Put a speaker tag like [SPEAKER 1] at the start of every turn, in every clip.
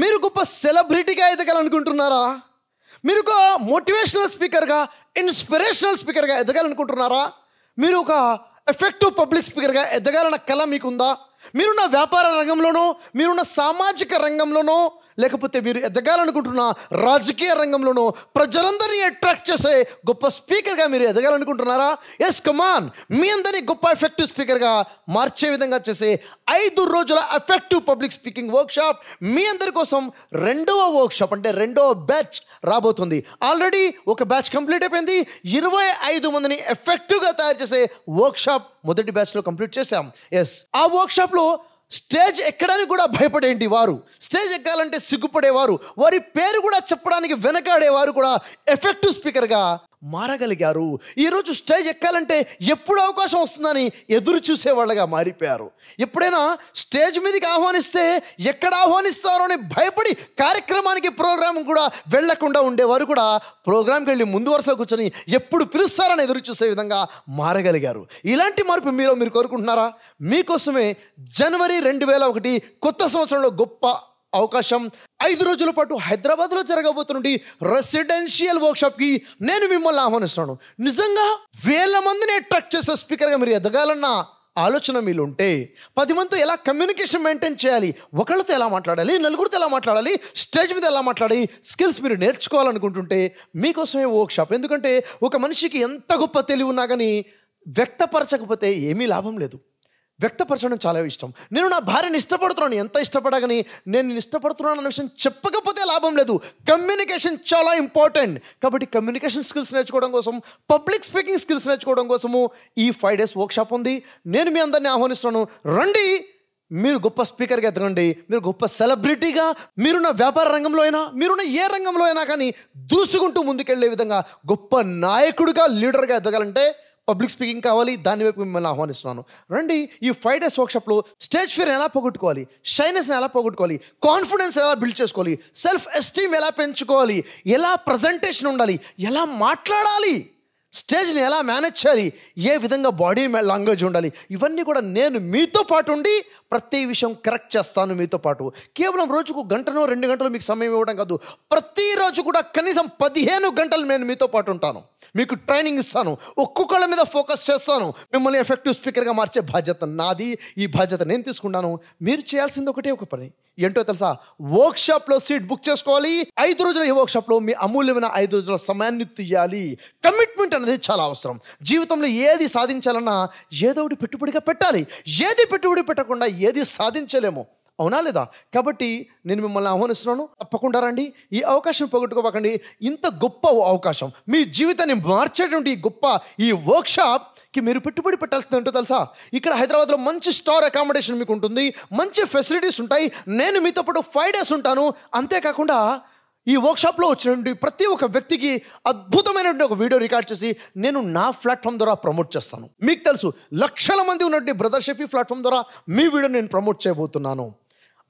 [SPEAKER 1] మీరు గొప్ప సెలబ్రిటీగా ఎదగాలనుకుంటున్నారా మీరు ఒక మోటివేషనల్ స్పీకర్గా ఇన్స్పిరేషనల్ స్పీకర్గా ఎదగాలనుకుంటున్నారా మీరు ఒక ఎఫెక్టివ్ పబ్లిక్ స్పీకర్గా ఎదగాలన్న కళ మీకుందా మీరున్న వ్యాపార రంగంలోనో మీరున్న సామాజిక రంగంలోనో లేకపోతే మీరు ఎదగాలనుకుంటున్న రాజకీయ రంగంలోనూ ప్రజలందరినీ అట్రాక్ట్ చేసే గొప్ప స్పీకర్గా మీరు ఎదగాలనుకుంటున్నారా ఎస్ కమాన్ మీ అందరినీ గొప్ప ఎఫెక్టివ్ స్పీకర్గా మార్చే విధంగా చేసే ఐదు రోజుల ఎఫెక్టివ్ పబ్లిక్ స్పీకింగ్ వర్క్షాప్ మీ అందరి కోసం రెండవ వర్క్షాప్ అంటే రెండవ బ్యాచ్ రాబోతుంది ఆల్రెడీ ఒక బ్యాచ్ కంప్లీట్ అయిపోయింది ఇరవై ఐదు మందిని ఎఫెక్టివ్గా తయారు చేసే వర్క్షాప్ మొదటి బ్యాచ్లో కంప్లీట్ చేశాం ఎస్ ఆ వర్క్షాప్లో స్టేజ్ ఎక్కడానికి కూడా భయపడేంటి వారు స్టేజ్ ఎక్కాలంటే సిగ్గుపడేవారు వారి పేరు కూడా చెప్పడానికి వెనకాడేవారు కూడా ఎఫెక్టివ్ స్పీకర్గా మారగలిగారు ఈరోజు స్టేజ్ ఎక్కాలంటే ఎప్పుడు అవకాశం వస్తుందని ఎదురు చూసేవాళ్ళగా మారిపోయారు ఎప్పుడైనా స్టేజ్ మీదకి ఆహ్వానిస్తే ఎక్కడ ఆహ్వానిస్తారో అని భయపడి కార్యక్రమానికి ప్రోగ్రాం కూడా వెళ్లకుండా ఉండేవారు కూడా ప్రోగ్రాంకి వెళ్ళి ముందు వరుస కూర్చొని ఎప్పుడు పిలుస్తారని ఎదురు చూసే విధంగా మారగలిగారు ఇలాంటి మార్పు మీరు మీరు కోరుకుంటున్నారా మీకోసమే జనవరి రెండు వేల ఒకటి కొత్త సంవత్సరంలో గొప్ప అవకాశం ఐదు రోజుల పాటు హైదరాబాద్లో జరగబోతుండి రెసిడెన్షియల్ వర్క్షాప్కి నేను మిమ్మల్ని ఆహ్వానిస్తున్నాను నిజంగా వేల మందిని అట్రాక్ట్ చేసే స్పీకర్గా మీరు ఎదగాలన్న ఆలోచన మీలో ఉంటే పది మందితో ఎలా కమ్యూనికేషన్ మెయింటైన్ చేయాలి ఒకళ్ళతో ఎలా మాట్లాడాలి నలుగురితో ఎలా మాట్లాడాలి స్టేజ్ మీద ఎలా మాట్లాడి స్కిల్స్ మీరు నేర్చుకోవాలనుకుంటుంటే మీకోసమే వర్క్షాప్ ఎందుకంటే ఒక మనిషికి ఎంత గొప్ప తెలివి ఉన్నా కానీ వ్యక్తపరచకపోతే ఏమీ లాభం లేదు వ్యక్తపరచడం చాలా ఇష్టం నేను నా భార్యను ఇష్టపడుతున్నాను ఎంత ఇష్టపడగని నేను నేను ఇష్టపడుతున్నాను అన్న విషయం చెప్పకపోతే లాభం లేదు కమ్యూనికేషన్ చాలా ఇంపార్టెంట్ కాబట్టి కమ్యూనికేషన్ స్కిల్స్ నేర్చుకోవడం కోసం పబ్లిక్ స్పీకింగ్ స్కిల్స్ నేర్చుకోవడం కోసము ఈ ఫైవ్ డేస్ వర్క్షాప్ ఉంది నేను మీ అందరిని ఆహ్వానిస్తున్నాను రండి మీరు గొప్ప స్పీకర్గా ఎదగండి మీరు గొప్ప సెలబ్రిటీగా మీరున్న వ్యాపార రంగంలో అయినా మీరున్న ఏ రంగంలో అయినా కానీ దూసుకుంటూ ముందుకెళ్లే విధంగా గొప్ప నాయకుడిగా లీడర్గా ఎదగాలంటే పబ్లిక్ స్పీకింగ్ కావాలి దాని వైపు మిమ్మల్ని ఆహ్వానిస్తున్నాను రండి ఈ ఫైవ్ డేస్ వర్క్షాప్లో స్టేజ్ ఫియర్ ఎలా పోగొట్టుకోవాలి షైనెస్ని ఎలా పోగొట్టుకోవాలి కాన్ఫిడెన్స్ ఎలా బిల్డ్ చేసుకోవాలి సెల్ఫ్ ఎస్టీమ్ ఎలా పెంచుకోవాలి ఎలా ప్రజెంటేషన్ ఉండాలి ఎలా మాట్లాడాలి స్టేజ్ని ఎలా మేనేజ్ చేయాలి ఏ విధంగా బాడీ లాంగ్వేజ్ ఉండాలి ఇవన్నీ కూడా నేను మీతో పాటు ఉండి ప్రతి విషయం కరెక్ట్ చేస్తాను మీతో పాటు కేవలం రోజుకు గంటనో రెండు గంటలు మీకు సమయం ఇవ్వడం కాదు ప్రతిరోజు కూడా కనీసం పదిహేను గంటలు నేను మీతో పాటు ఉంటాను మీకు ట్రైనింగ్ ఇస్తాను ఒక్కొక్కళ్ళ మీద ఫోకస్ చేస్తాను మిమ్మల్ని ఎఫెక్టివ్ స్పీకర్గా మార్చే బాధ్యత నాది ఈ బాధ్యత నేను తీసుకున్నాను మీరు చేయాల్సింది ఒకటే ఒక పని ఏంటో తెలుసా వర్క్షాప్లో సీట్ బుక్ చేసుకోవాలి ఐదు రోజుల ఈ వర్క్షాప్లో మీ అమూల్యమైన ఐదు రోజుల సమయాన్ని తీయాలి కమిట్మెంట్ అనేది చాలా అవసరం జీవితంలో ఏది సాధించాలన్నా ఏదో ఒకటి పెట్టుబడిగా పెట్టాలి ఏది పెట్టుబడి పెట్టకుండా ఏది సాధించలేము అవునా లేదా కాబట్టి నేను మిమ్మల్ని ఆహ్వానిస్తున్నాను తప్పకుండా రండి ఈ అవకాశం పోగొట్టుకోకండి ఇంత గొప్ప అవకాశం మీ జీవితాన్ని మార్చేటువంటి గొప్ప ఈ వర్క్షాప్ కి మీరు పెట్టుబడి పెట్టాల్సింది ఏంటో తెలుసా ఇక్కడ హైదరాబాద్లో మంచి స్టార్ అకామిడేషన్ మీకు ఉంటుంది మంచి ఫెసిలిటీస్ ఉంటాయి నేను మీతో పాటు ఫైవ్ డేస్ ఉంటాను అంతేకాకుండా ఈ వర్క్షాప్లో వచ్చినటువంటి ప్రతి ఒక్క వ్యక్తికి అద్భుతమైనటువంటి ఒక వీడియో రికార్డ్ చేసి నేను నా ప్లాట్ఫామ్ ద్వారా ప్రమోట్ చేస్తాను మీకు తెలుసు లక్షల మంది ఉన్నటువంటి బ్రదర్ ప్లాట్ఫామ్ ద్వారా మీ వీడియో నేను ప్రమోట్ చేయబోతున్నాను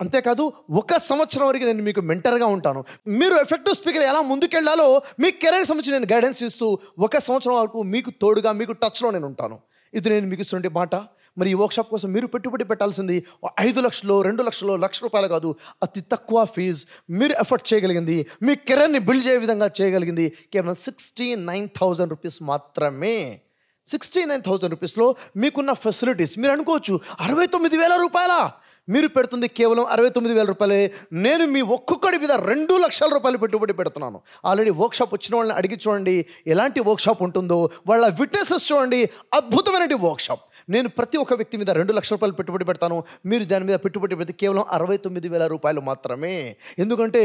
[SPEAKER 1] అంతేకాదు ఒక సంవత్సరం వరకు నేను మీకు మెంటర్గా ఉంటాను మీరు ఎఫెక్టివ్ స్పీకర్ ఎలా ముందుకెళ్లాలో మీ కెరీర్ సంబంధించి నేను గైడెన్స్ ఇస్తూ ఒక సంవత్సరం వరకు మీకు తోడుగా మీకు టచ్లో నేను ఉంటాను ఇది నేను మీకు ఇస్తున్నటువంటి మాట మరి ఈ వర్క్షాప్ కోసం మీరు పెట్టుబడి పెట్టాల్సింది ఐదు లక్షలు రెండు లక్షలు లక్ష రూపాయలు కాదు అతి తక్కువ ఫీజ్ మీరు ఎఫర్ట్ చేయగలిగింది మీ కెరీర్ని బిల్డ్ చేయ విధంగా చేయగలిగింది కేవలం సిక్స్టీ నైన్ థౌజండ్ రూపీస్ మాత్రమే సిక్స్టీ నైన్ థౌజండ్ రూపీస్లో మీకున్న ఫెసిలిటీస్ మీరు అనుకోవచ్చు అరవై తొమ్మిది వేల రూపాయల మీరు పెడుతుంది కేవలం అరవై తొమ్మిది వేల రూపాయలే నేను మీ ఒక్కొక్కడి మీద రెండు లక్షల రూపాయలు పెట్టుబడి పెడుతున్నాను ఆల్రెడీ వర్క్షాప్ వచ్చిన వాళ్ళని అడిగి చూడండి ఎలాంటి వర్క్షాప్ ఉంటుందో వాళ్ళ విట్నెసెస్ చూడండి అద్భుతమైన వర్క్షాప్ నేను ప్రతి ఒక్క వ్యక్తి మీద రెండు లక్షల రూపాయలు పెట్టుబడి పెడతాను మీరు దాని మీద పెట్టుబడి పెడితే కేవలం అరవై తొమ్మిది వేల రూపాయలు మాత్రమే ఎందుకంటే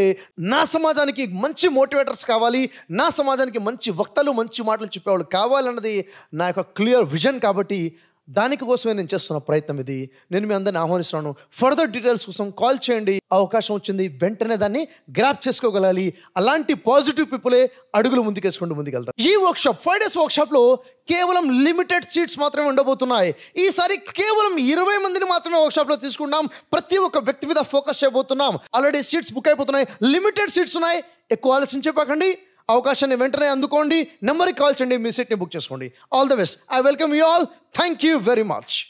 [SPEAKER 1] నా సమాజానికి మంచి మోటివేటర్స్ కావాలి నా సమాజానికి మంచి వక్తలు మంచి మాటలు చెప్పేవాళ్ళు కావాలన్నది నా యొక్క క్లియర్ విజన్ కాబట్టి దానికి కోసమే నేను చేస్తున్న ప్రయత్నం ఇది నేను మీ అందరిని ఆహ్వానిస్తున్నాను ఫర్దర్ డీటెయిల్స్ కోసం కాల్ చేయండి అవకాశం వచ్చింది వెంటనే దాన్ని గ్రాప్ చేసుకోగలాలి అలాంటి పాజిటివ్ పీపులే అడుగులు ముందుకేసుకుంటూ ముందుకెళ్తారు ఈ వర్క్షాప్ ఫైవ్ డేస్ లో కేవలం లిమిటెడ్ సీట్స్ మాత్రమే ఉండబోతున్నాయి ఈసారి కేవలం ఇరవై మందిని మాత్రమే లో తీసుకుంటున్నాం ప్రతి ఒక్క వ్యక్తి మీద ఫోకస్ చేయబోతున్నాం ఆల్రెడీ సీట్స్ బుక్ అయిపోతున్నాయి లిమిటెడ్ సీట్స్ ఉన్నాయి ఎక్కువ ఆలోచించే అవకాశాన్ని వెంటనే అందుకోండి నెంబర్కి కాల్ చేయండి మీ సీట్ని బుక్ చేసుకోండి all the best I welcome you all thank you very much